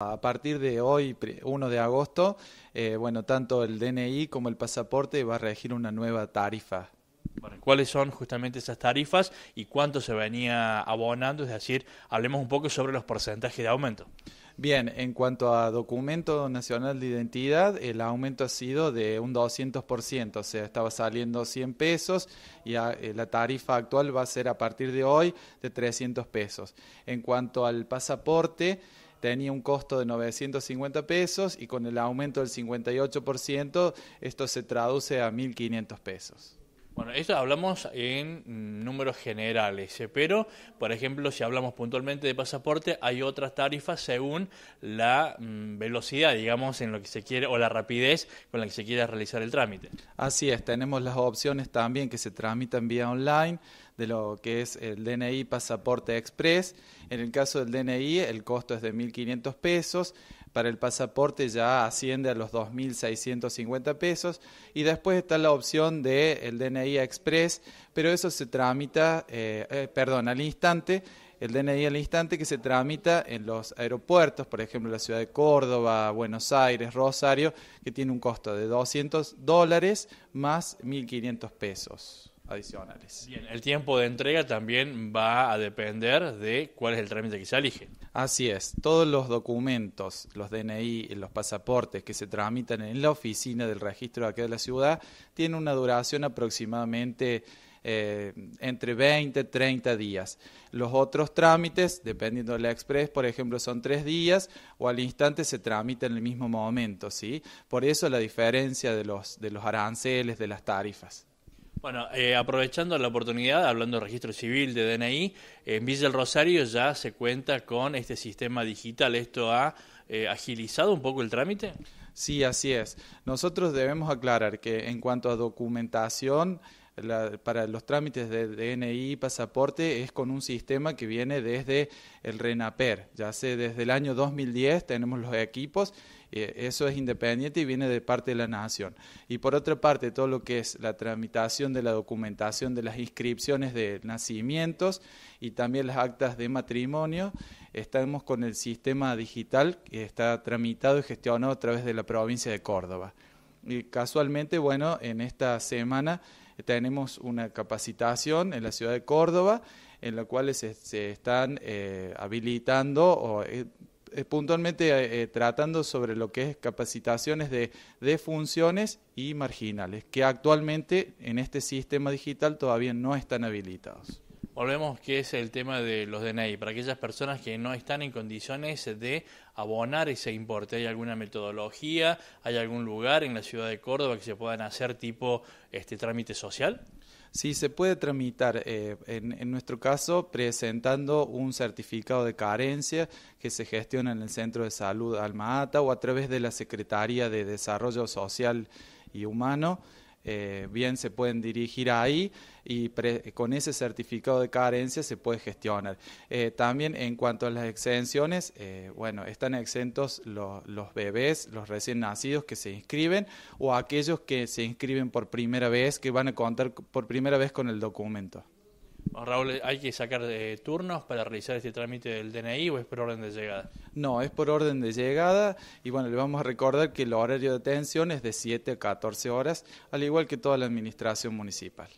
A partir de hoy, 1 de agosto, eh, bueno, tanto el DNI como el pasaporte va a regir una nueva tarifa. Bueno, ¿Cuáles son justamente esas tarifas y cuánto se venía abonando? Es decir, hablemos un poco sobre los porcentajes de aumento. Bien, en cuanto a documento nacional de identidad, el aumento ha sido de un 200%, o sea, estaba saliendo 100 pesos y eh, la tarifa actual va a ser a partir de hoy de 300 pesos. En cuanto al pasaporte, tenía un costo de 950 pesos y con el aumento del 58% esto se traduce a 1.500 pesos. Bueno, eso hablamos en números generales, eh, pero por ejemplo, si hablamos puntualmente de pasaporte, hay otras tarifas según la mm, velocidad, digamos, en lo que se quiere o la rapidez con la que se quiera realizar el trámite. Así es, tenemos las opciones también que se tramitan vía online de lo que es el DNI Pasaporte Express. En el caso del DNI el costo es de 1.500 pesos, para el pasaporte ya asciende a los 2.650 pesos y después está la opción del el DNI Express, pero eso se tramita, eh, eh, perdón, al instante el DNI al instante que se tramita en los aeropuertos, por ejemplo, la ciudad de Córdoba, Buenos Aires, Rosario, que tiene un costo de 200 dólares más 1.500 pesos adicionales. Bien, el tiempo de entrega también va a depender de cuál es el trámite que se elige. Así es, todos los documentos, los DNI, los pasaportes que se tramitan en la oficina del registro de acá de la ciudad tienen una duración aproximadamente eh, entre 20 y 30 días. Los otros trámites, dependiendo de la express, por ejemplo, son tres días o al instante se tramita en el mismo momento, ¿sí? Por eso la diferencia de los, de los aranceles, de las tarifas. Bueno, eh, aprovechando la oportunidad, hablando de registro civil de DNI, en Villa del Rosario ya se cuenta con este sistema digital. ¿Esto ha eh, agilizado un poco el trámite? Sí, así es. Nosotros debemos aclarar que en cuanto a documentación, para los trámites de DNI y pasaporte es con un sistema que viene desde el RENAPER. Ya sé, desde el año 2010 tenemos los equipos, eh, eso es independiente y viene de parte de la nación. Y por otra parte, todo lo que es la tramitación de la documentación de las inscripciones de nacimientos y también las actas de matrimonio, estamos con el sistema digital que está tramitado y gestionado a través de la provincia de Córdoba. Y casualmente, bueno, en esta semana tenemos una capacitación en la ciudad de Córdoba en la cual se, están eh, habilitando o eh, eh, puntualmente tratando sobre lo que es capacitaciones de, funciones y marginales, que actualmente en este sistema digital todavía no están habilitados. Volvemos que es el tema de los DNI, para aquellas personas que no están en condiciones de abonar ese importe. ¿Hay alguna metodología? ¿Hay algún lugar en la ciudad de Córdoba que se puedan hacer tipo este trámite social? Sí, se puede tramitar, eh, en, en, nuestro caso, presentando un certificado de carencia que se gestiona en el Centro de Salud Alma o a través de la Secretaría de Desarrollo Social y Humano. Eh, bien se pueden dirigir ahí y con ese certificado de carencia se puede gestionar. Eh, también en cuanto a las exenciones, eh, bueno, están exentos los bebés, los recién nacidos que se inscriben o aquellos que se inscriben por primera vez, que van a contar por primera vez con el documento. Raúl, ¿hay que sacar eh, turnos para realizar este trámite del DNI o es por orden de llegada? No, es por orden de llegada y bueno, le vamos a recordar que el horario de atención es de 7 a 14 horas, al igual que toda la administración municipal.